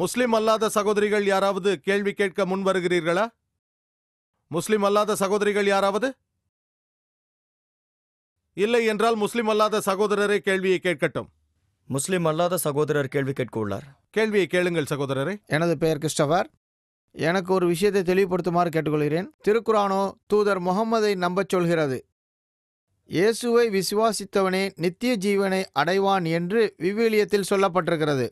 முஸ்லிம் அல்லாத சகோதரிகள் யாராவது கேள்வி கேட்க முன் வருகிறீர்களா முஸ்லிம் அல்லாத சகோதரிகள் யாராவது இல்லை என்றால் முஸ்லிம் அல்லாத சகோதரரே கேள்வியை கேட்கட்டும் முஸ்லிம் அல்லாத சகோதரர் கேள்வி கேட்க உள்ளார் கேள்வியை கேளுங்கள் சகோதரரே எனது பெயர் கிறிஸ்டபர் எனக்கு ஒரு விஷயத்தை தெளிவுபடுத்துமாறு கேட்டுக்கொள்கிறேன் திருக்குறானோ தூதர் முகமதை நம்பச் சொல்கிறது இயேசுவை விசுவாசித்தவனே நித்திய ஜீவனை அடைவான் என்று விவிலியத்தில் சொல்லப்பட்டிருக்கிறது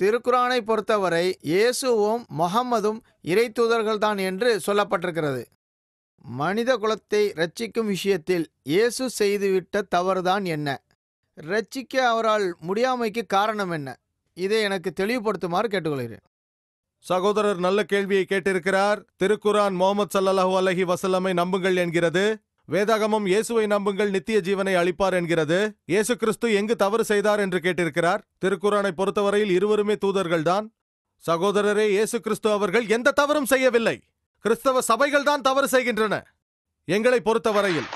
திருக்குரானை பொறுத்தவரை இயேசுவும் முகம்மதும் இறை தூதர்கள்தான் என்று சொல்லப்பட்டிருக்கிறது மனித குலத்தை ரட்சிக்கும் விஷயத்தில் இயேசு செய்துவிட்ட தவறுதான் என்ன ரட்சிக்க அவரால் முடியாமைக்கு காரணம் என்ன இதை எனக்கு தெளிவுபடுத்துமாறு கேட்டுக்கொள்கிறேன் சகோதரர் நல்ல கேள்வியை கேட்டிருக்கிறார் திருக்குரான் முகமது சல்லாஹூ அலஹி வசல்லமை நம்புங்கள் என்கிறது வேதாகமம் இயேசுவை நம்புங்கள் நித்திய ஜீவனை அளிப்பார் என்கிறது இயேசு கிறிஸ்து எங்கு தவறு செய்தார் என்று கேட்டிருக்கிறார் திருக்குறானை பொறுத்தவரையில் இருவருமே தூதர்கள்தான் சகோதரரே இயேசு கிறிஸ்து அவர்கள் எந்த தவறும் செய்யவில்லை கிறிஸ்தவ சபைகள் தான் தவறு செய்கின்றன எங்களை பொறுத்தவரையில்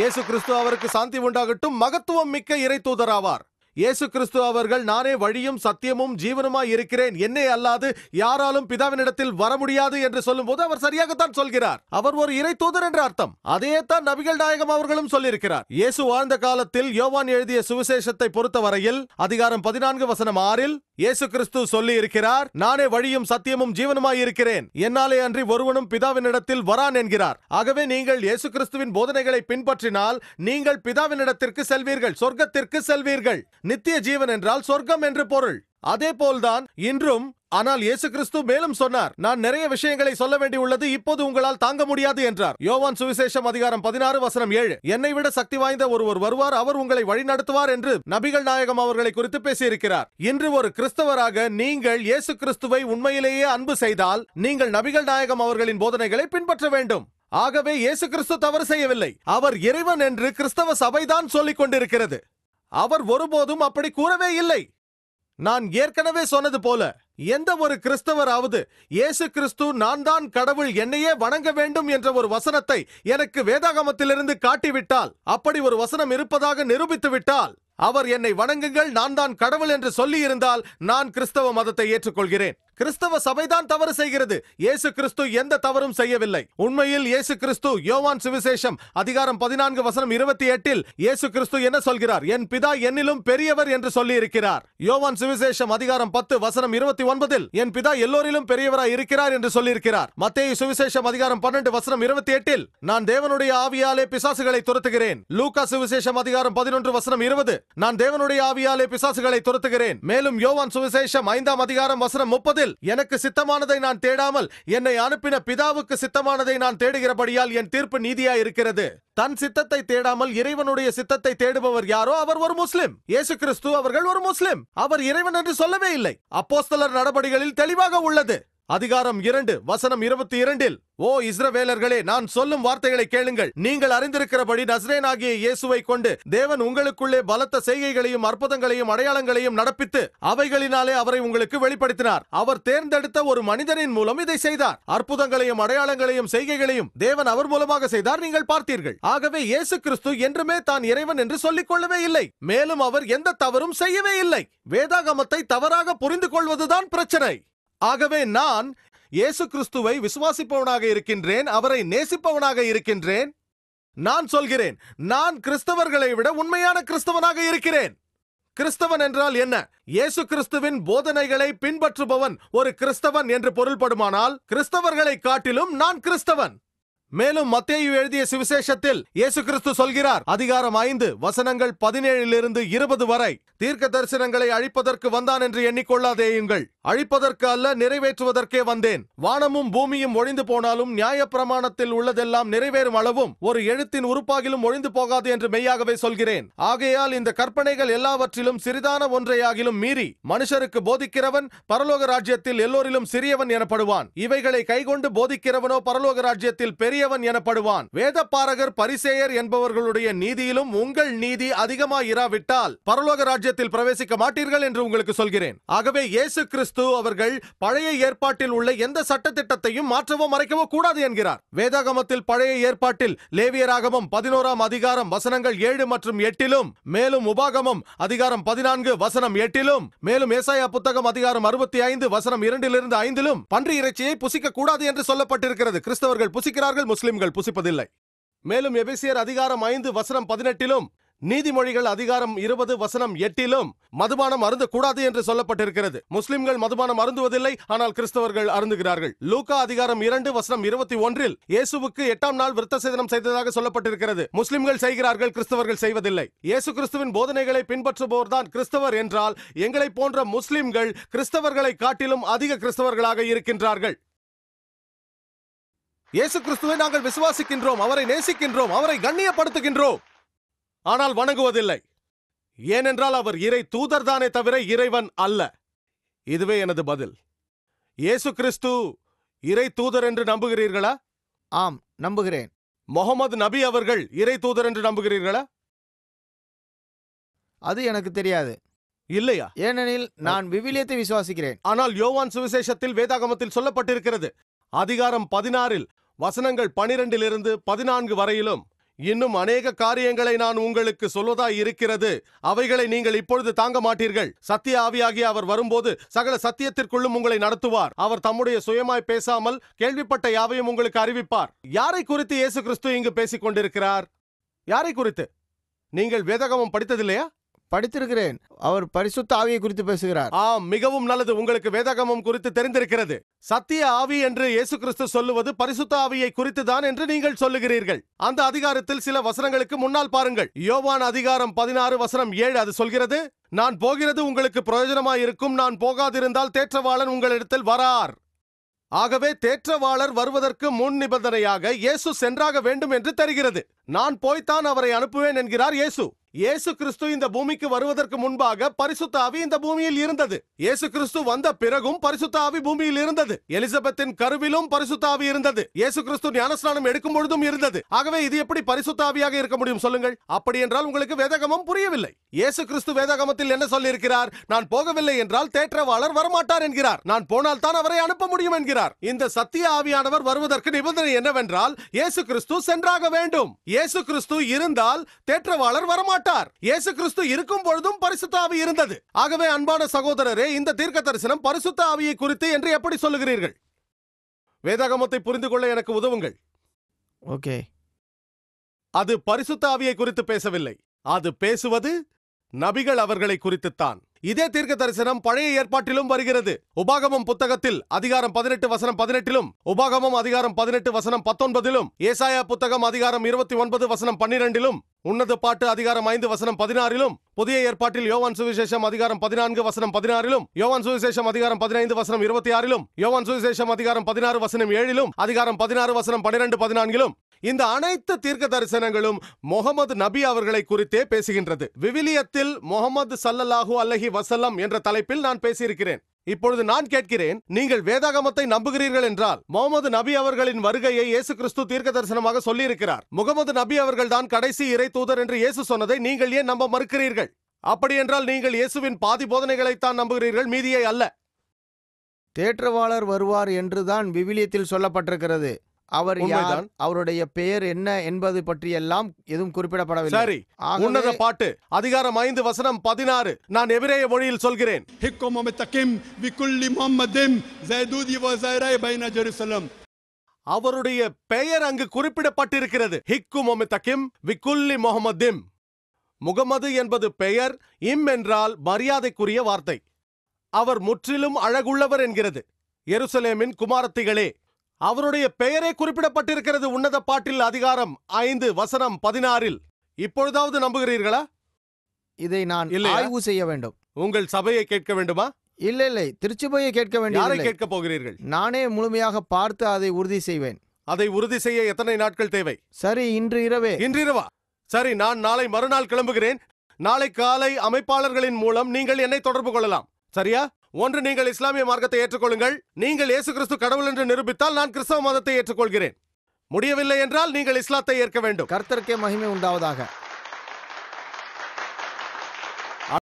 இயேசு கிறிஸ்து அவருக்கு சாந்தி உண்டாகட்டும் மகத்துவம் மிக்க இறை தூதராவார் இயேசு கிறிஸ்து அவர்கள் நானே வழியும் சத்தியமும் ஜீவனுமாய் இருக்கிறேன் என்னை அல்லாது யாராலும் பிதாவினிடத்தில் வர முடியாது என்று சொல்லும்போது அவர் சரியாகத்தான் சொல்கிறார் அவர் ஒரு இறை தூதர் என்ற அர்த்தம் அதையே தான் நபிகள் நாயகம் அவர்களும் சொல்லியிருக்கிறார் இயேசு வாழ்ந்த காலத்தில் யோவான் எழுதிய சுவிசேஷத்தை பொறுத்த வரையில் அதிகாரம் பதினான்கு வசனம் ஆறில் இயேசு கிறிஸ்து சொல்லி இருக்கிறார் நானே வழியும் சத்தியமும் ஜீவனுமாய் இருக்கிறேன் என்னாலே அன்றி ஒருவனும் பிதாவினிடத்தில் வரான் என்கிறார் ஆகவே நீங்கள் இயேசு கிறிஸ்துவின் போதனைகளை பின்பற்றினால் நீங்கள் பிதாவினிடத்திற்கு செல்வீர்கள் சொர்க்கத்திற்கு செல்வீர்கள் நித்திய ஜீவன் என்றால் சொர்க்கம் என்று பொருள் அதே போல்தான் இன்றும் ஆனால் இயேசு கிறிஸ்து மேலும் சொன்னார் நான் நிறைய விஷயங்களை சொல்ல வேண்டி உள்ளது இப்போது உங்களால் தாங்க முடியாது என்றார் யோவான் சுவிசேஷம் அதிகாரம் பதினாறு வசனம் ஏழு என்னை விட சக்தி வாய்ந்த ஒருவர் வருவார் அவர் உங்களை வழிநடத்துவார் என்று நபிகள் நாயகம் அவர்களை குறித்து பேசியிருக்கிறார் இன்று ஒரு கிறிஸ்தவராக நீங்கள் இயேசு கிறிஸ்துவை உண்மையிலேயே அன்பு செய்தால் நீங்கள் நபிகள் நாயகம் அவர்களின் போதனைகளை பின்பற்ற வேண்டும் ஆகவே இயேசு கிறிஸ்து தவறு செய்யவில்லை அவர் இறைவன் என்று கிறிஸ்தவ சபைதான் சொல்லிக் கொண்டிருக்கிறது அவர் ஒருபோதும் அப்படி கூறவே இல்லை நான் ஏற்கனவே சொன்னது போல எந்த ஒரு கிறிஸ்தவராவது இயேசு கிறிஸ்து நான் தான் கடவுள் என்னையே வணங்க வேண்டும் என்ற ஒரு வசனத்தை எனக்கு வேதாகமத்திலிருந்து காட்டிவிட்டால் அப்படி ஒரு வசனம் இருப்பதாக நிரூபித்து விட்டால் அவர் என்னை வணங்குங்கள் நான் தான் கடவுள் என்று சொல்லியிருந்தால் நான் கிறிஸ்தவ மதத்தை ஏற்றுக்கொள்கிறேன் கிறிஸ்தவ சபைதான் தவறு செய்கிறது இயேசு கிறிஸ்து எந்த தவறும் செய்யவில்லை உண்மையில் இயேசு கிறிஸ்து யோவான் சுவிசேஷம் அதிகாரம் பதினான்கு வசனம் இருபத்தி எட்டில் இயேசு கிறிஸ்து என்ன சொல்கிறார் என் பிதா என்னிலும் பெரியவர் என்று சொல்லி இருக்கிறார் யோவான் சுவிசேஷம் அதிகாரம் பத்து வசனம் இருபத்தி ஒன்பதில் என் பிதா எல்லோரிலும் பெரியவராய் இருக்கிறார் என்று சொல்லியிருக்கிறார் மத்திய சுவிசேஷம் அதிகாரம் பன்னெண்டு வசனம் இருபத்தி எட்டில் நான் தேவனுடைய ஆவியாலே பிசாசுகளை துரத்துகிறேன் லூகா சுவிசேஷம் அதிகாரம் பதினொன்று வசனம் இருபது நான் தேவனுடைய ஆவியாலே பிசாசுகளை துரத்துகிறேன் மேலும் யோவான் சுவிசேஷம் ஐந்தாம் அதிகாரம் வசனம் முப்பது இடத்தில் எனக்கு சித்தமானதை நான் தேடாமல் என்னை அனுப்பின பிதாவுக்கு சித்தமானதை நான் தேடுகிறபடியால் என் தீர்ப்பு நீதியா இருக்கிறது தன் சித்தத்தை தேடாமல் இறைவனுடைய சித்தத்தை தேடுபவர் யாரோ அவர் ஒரு முஸ்லிம் இயேசு கிறிஸ்து அவர்கள் ஒரு முஸ்லிம் அவர் இறைவன் என்று சொல்லவே இல்லை அப்போஸ்தலர் நடபடிகளில் தெளிவாக உள்ளது அதிகாரம் இரண்டு வசனம் இருபத்தி இரண்டில் ஓ இஸ்ரவேலர்களே நான் சொல்லும் வார்த்தைகளை கேளுங்கள் நீங்கள் அறிந்திருக்கிறபடி நஸ்ரேன் ஆகிய இயேசுவை கொண்டு தேவன் உங்களுக்குள்ளே பலத்த செய்கைகளையும் அற்புதங்களையும் அடையாளங்களையும் நடப்பித்து அவைகளினாலே அவரை உங்களுக்கு வெளிப்படுத்தினார் அவர் தேர்ந்தெடுத்த ஒரு மனிதனின் மூலம் இதை செய்தார் அற்புதங்களையும் அடையாளங்களையும் செய்கைகளையும் தேவன் அவர் மூலமாக செய்தார் நீங்கள் பார்த்தீர்கள் ஆகவே இயேசு கிறிஸ்து என்றுமே தான் இறைவன் என்று சொல்லிக் கொள்ளவே இல்லை மேலும் அவர் எந்த தவறும் செய்யவே இல்லை வேதாகமத்தை தவறாக புரிந்து கொள்வதுதான் பிரச்சனை ஆகவே நான் இயேசு கிறிஸ்துவை விசுவாசிப்பவனாக இருக்கின்றேன் அவரை நேசிப்பவனாக இருக்கின்றேன் நான் சொல்கிறேன் நான் கிறிஸ்தவர்களை விட உண்மையான கிறிஸ்தவனாக இருக்கிறேன் கிறிஸ்தவன் என்றால் என்ன இயேசு கிறிஸ்துவின் போதனைகளை பின்பற்றுபவன் ஒரு கிறிஸ்தவன் என்று பொருள்படுமானால் கிறிஸ்தவர்களை காட்டிலும் நான் கிறிஸ்தவன் மேலும் மத்தேயு எழுதிய சுவிசேஷத்தில் இயேசு கிறிஸ்து சொல்கிறார் அதிகாரம் ஐந்து வசனங்கள் பதினேழிலிருந்து இருபது வரை தீர்க்க தரிசனங்களை அழிப்பதற்கு வந்தான் என்று எண்ணிக்கொள்ளாதேயுங்கள் அழிப்பதற்கு அல்ல நிறைவேற்றுவதற்கே வந்தேன் வானமும் பூமியும் ஒழிந்து போனாலும் நியாய பிரமாணத்தில் உள்ளதெல்லாம் நிறைவேறும் அளவும் ஒரு எழுத்தின் உறுப்பாகிலும் ஒழிந்து போகாது என்று மெய்யாகவே சொல்கிறேன் ஆகையால் இந்த கற்பனைகள் எல்லாவற்றிலும் சிறிதான ஒன்றையாகிலும் மீறி மனுஷருக்கு போதிக்கிறவன் பரலோக ராஜ்யத்தில் எல்லோரிலும் சிறியவன் எனப்படுவான் இவைகளை கைகொண்டு போதிக்கிறவனோ பரலோக ராஜ்யத்தில் பெரியவன் எனப்படுவான் வேத பாரகர் பரிசேயர் என்பவர்களுடைய நீதியிலும் உங்கள் நீதி அதிகமாயிராவிட்டால் பரலோக ராஜ்யத்தில் பிரவேசிக்க மாட்டீர்கள் என்று உங்களுக்கு சொல்கிறேன் ஆகவே இயேசு கிறிஸ்து கிறிஸ்து அவர்கள் பழைய ஏற்பாட்டில் உள்ள எந்த சட்டத்திட்டத்தையும் மாற்றவோ மறைக்கவோ கூடாது என்கிறார் வேதாகமத்தில் பழைய ஏற்பாட்டில் லேவியராகமம் பதினோராம் அதிகாரம் வசனங்கள் ஏழு மற்றும் எட்டிலும் மேலும் உபாகமம் அதிகாரம் பதினான்கு வசனம் எட்டிலும் மேலும் ஏசாயா புத்தகம் அதிகாரம் அறுபத்தி ஐந்து வசனம் இரண்டிலிருந்து ஐந்திலும் பன்றி இறைச்சியை புசிக்க கூடாது என்று சொல்லப்பட்டிருக்கிறது கிறிஸ்தவர்கள் புசிக்கிறார்கள் முஸ்லிம்கள் புசிப்பதில்லை மேலும் எபிசியர் அதிகாரம் ஐந்து வசனம் பதினெட்டிலும் நீதிமொழிகள் அதிகாரம் இருபது வசனம் எட்டிலும் மதுபானம் அருந்து கூடாது என்று சொல்லப்பட்டிருக்கிறது முஸ்லிம்கள் மதுபானம் அருந்துவதில்லை ஆனால் கிறிஸ்தவர்கள் அருந்துகிறார்கள் லூகா அதிகாரம் இரண்டு வசனம் இருபத்தி ஒன்றில் இயேசுவுக்கு எட்டாம் நாள் விருத்த சேதனம் செய்ததாக சொல்லப்பட்டிருக்கிறது முஸ்லிம்கள் செய்கிறார்கள் கிறிஸ்தவர்கள் செய்வதில்லை இயேசு கிறிஸ்துவின் போதனைகளை பின்பற்றுபவர் தான் கிறிஸ்தவர் என்றால் எங்களை போன்ற முஸ்லிம்கள் கிறிஸ்தவர்களை காட்டிலும் அதிக கிறிஸ்தவர்களாக இருக்கின்றார்கள் இயேசு கிறிஸ்துவை நாங்கள் விசுவாசிக்கின்றோம் அவரை நேசிக்கின்றோம் அவரை கண்ணியப்படுத்துகின்றோம் ஆனால் வணங்குவதில்லை ஏனென்றால் அவர் இறை தூதர்தானே தவிர இறைவன் அல்ல இதுவே எனது பதில் இயேசு கிறிஸ்து இறை தூதர் என்று நம்புகிறீர்களா ஆம் நம்புகிறேன் முகமது நபி அவர்கள் இறை தூதர் என்று நம்புகிறீர்களா அது எனக்கு தெரியாது இல்லையா ஏனெனில் நான் விவிலியத்தை விசுவாசிக்கிறேன் ஆனால் யோவான் சுவிசேஷத்தில் வேதாகமத்தில் சொல்லப்பட்டிருக்கிறது அதிகாரம் பதினாறில் வசனங்கள் பனிரெண்டிலிருந்து பதினான்கு வரையிலும் இன்னும் அநேக காரியங்களை நான் உங்களுக்கு சொல்வதா இருக்கிறது அவைகளை நீங்கள் இப்பொழுது தாங்க மாட்டீர்கள் சத்திய ஆவியாகி அவர் வரும்போது சகல சத்தியத்திற்குள்ளும் உங்களை நடத்துவார் அவர் தம்முடைய சுயமாய் பேசாமல் கேள்விப்பட்ட யாவையும் உங்களுக்கு அறிவிப்பார் யாரை குறித்து இயேசு கிறிஸ்து இங்கு பேசிக் கொண்டிருக்கிறார் யாரை குறித்து நீங்கள் வேதகமம் படித்ததில்லையா படித்திருக்கிறேன் அவர் பரிசுத்த ஆவியை குறித்து பேசுகிறார் ஆம் மிகவும் நல்லது உங்களுக்கு வேதாகமம் குறித்து தெரிந்திருக்கிறது சத்திய ஆவி என்று இயேசு கிறிஸ்து சொல்லுவது பரிசுத்த ஆவியை குறித்து தான் என்று நீங்கள் சொல்லுகிறீர்கள் அந்த அதிகாரத்தில் சில வசனங்களுக்கு முன்னால் பாருங்கள் யோவான் அதிகாரம் பதினாறு வசனம் ஏழு அது சொல்கிறது நான் போகிறது உங்களுக்கு பிரயோஜனமாயிருக்கும் நான் போகாதிருந்தால் தேற்றவாளன் உங்களிடத்தில் வரார் ஆகவே தேற்றவாளர் வருவதற்கு முன் நிபந்தனையாக இயேசு சென்றாக வேண்டும் என்று தெரிகிறது நான் போய்த்தான் அவரை அனுப்புவேன் என்கிறார் இயேசு இயேசு கிறிஸ்து இந்த பூமிக்கு வருவதற்கு முன்பாக பரிசுத்த ஆவி இந்த பூமியில் இருந்தது இயேசு கிறிஸ்து வந்த பிறகும் பரிசுத்த ஆவி பூமியில் இருந்தது எலிசபெத்தின் கருவிலும் பரிசுத்த ஆவி இருந்தது இயேசு கிறிஸ்து ஞானஸ்நானம் எடுக்கும் பொழுதும் இருந்தது ஆகவே இது எப்படி பரிசுத்த ஆவியாக இருக்க முடியும் சொல்லுங்கள் அப்படி என்றால் உங்களுக்கு வேதகமம் புரியவில்லை இயேசு கிறிஸ்து வேதகமத்தில் என்ன சொல்லியிருக்கிறார் நான் போகவில்லை என்றால் தேற்றவாளர் வரமாட்டார் என்கிறார் நான் போனால் தான் அவரை அனுப்ப முடியும் என்கிறார் இந்த சத்திய ஆவியானவர் வருவதற்கு நிபந்தனை என்னவென்றால் இயேசு கிறிஸ்து சென்றாக வேண்டும் இயேசு கிறிஸ்து இருந்தால் தேற்றவாளர் வரமாட்டார் கேட்டார் இயேசு கிறிஸ்து இருக்கும் பொழுதும் பரிசுத்த ஆவி இருந்தது ஆகவே அன்பான சகோதரரே இந்த தீர்க்க தரிசனம் பரிசுத்த ஆவியை குறித்து என்று எப்படி சொல்லுகிறீர்கள் வேதாகமத்தை புரிந்து கொள்ள எனக்கு உதவுங்கள் ஓகே அது பரிசுத்த ஆவியை குறித்து பேசவில்லை அது பேசுவது நபிகள் அவர்களை குறித்துத்தான் இதே தீர்க்க தரிசனம் பழைய ஏற்பாட்டிலும் வருகிறது உபாகமம் புத்தகத்தில் அதிகாரம் பதினெட்டு வசனம் பதினெட்டிலும் உபாகமம் அதிகாரம் பதினெட்டு வசனம் பத்தொன்பதிலும் ஏசாயா புத்தகம் அதிகாரம் இருபத்தி ஒன்பது வசனம் பன்னிரெண்டிலும் உன்னத பாட்டு அதிகாரம் ஐந்து வசனம் பதினாறிலும் புதிய ஏற்பாட்டில் யோவான் சுவிசேஷம் அதிகாரம் பதினான்கு வசனம் பதினாறிலும் யோவான் சுவிசேஷம் அதிகாரம் பதினைந்து வசனம் இருபத்தி ஆறிலும் யோவான் சுவிசேஷம் அதிகாரம் பதினாறு வசனம் ஏழிலும் அதிகாரம் பதினாறு வசனம் பனிரெண்டு பதினான்கிலும் இந்த அனைத்து தீர்க்க தரிசனங்களும் முகமது நபி அவர்களை குறித்தே பேசுகின்றது விவிலியத்தில் முகமது சல்லல்லாஹூ அல்லஹி வசல்லம் என்ற தலைப்பில் நான் பேசியிருக்கிறேன் இப்பொழுது நான் கேட்கிறேன் நீங்கள் வேதாகமத்தை நம்புகிறீர்கள் என்றால் முகமது நபி அவர்களின் வருகையை இயேசு கிறிஸ்து தீர்க்க தரிசனமாக சொல்லியிருக்கிறார் முகமது நபி அவர்கள் தான் கடைசி இறை தூதர் என்று இயேசு சொன்னதை நீங்கள் ஏன் நம்ப மறுக்கிறீர்கள் அப்படி என்றால் நீங்கள் இயேசுவின் பாதி போதனைகளைத்தான் நம்புகிறீர்கள் மீதியை அல்ல தேற்றவாளர் வருவார் என்றுதான் விவிலியத்தில் சொல்லப்பட்டிருக்கிறது அவர் யார் அவருடைய பெயர் என்ன என்பது பற்றி எல்லாம் எதுவும் குறிப்பிடப்படவில்லை சரி உன்னத பாட்டு அதிகாரம் ஐந்து வசனம் பதினாறு நான் எபிரேய மொழியில் சொல்கிறேன் அவருடைய பெயர் அங்கு குறிப்பிடப்பட்டிருக்கிறது ஹிக்கு மொமித்தகிம் விக்குல்லி முகமதிம் முகமது என்பது பெயர் இம் என்றால் மரியாதைக்குரிய வார்த்தை அவர் முற்றிலும் அழகுள்ளவர் என்கிறது எருசலேமின் குமாரத்திகளே அவருடைய பெயரே குறிப்பிடப்பட்டிருக்கிறது உன்னத பாட்டில் அதிகாரம் ஐந்து வசனம் பதினாறில் இப்பொழுதாவது நம்புகிறீர்களா இதை நான் ஆய்வு செய்ய வேண்டும் உங்கள் சபையை கேட்க வேண்டுமா இல்ல இல்லை போய் கேட்க வேண்டும் கேட்க போகிறீர்கள் நானே முழுமையாக பார்த்து அதை உறுதி செய்வேன் அதை உறுதி செய்ய எத்தனை நாட்கள் தேவை சரி இன்று இரவே இன்று இரவா சரி நான் நாளை மறுநாள் கிளம்புகிறேன் நாளை காலை அமைப்பாளர்களின் மூலம் நீங்கள் என்னை தொடர்பு கொள்ளலாம் சரியா ஒன்று நீங்கள் இஸ்லாமிய மார்க்கத்தை ஏற்றுக்கொள்ளுங்கள் நீங்கள் இயேசு கிறிஸ்து கடவுள் என்று நிரூபித்தால் நான் கிறிஸ்தவ மதத்தை ஏற்றுக்கொள்கிறேன் முடியவில்லை என்றால் நீங்கள் இஸ்லாத்தை ஏற்க வேண்டும் கர்த்தருக்கே மகிமை உண்டாவதாக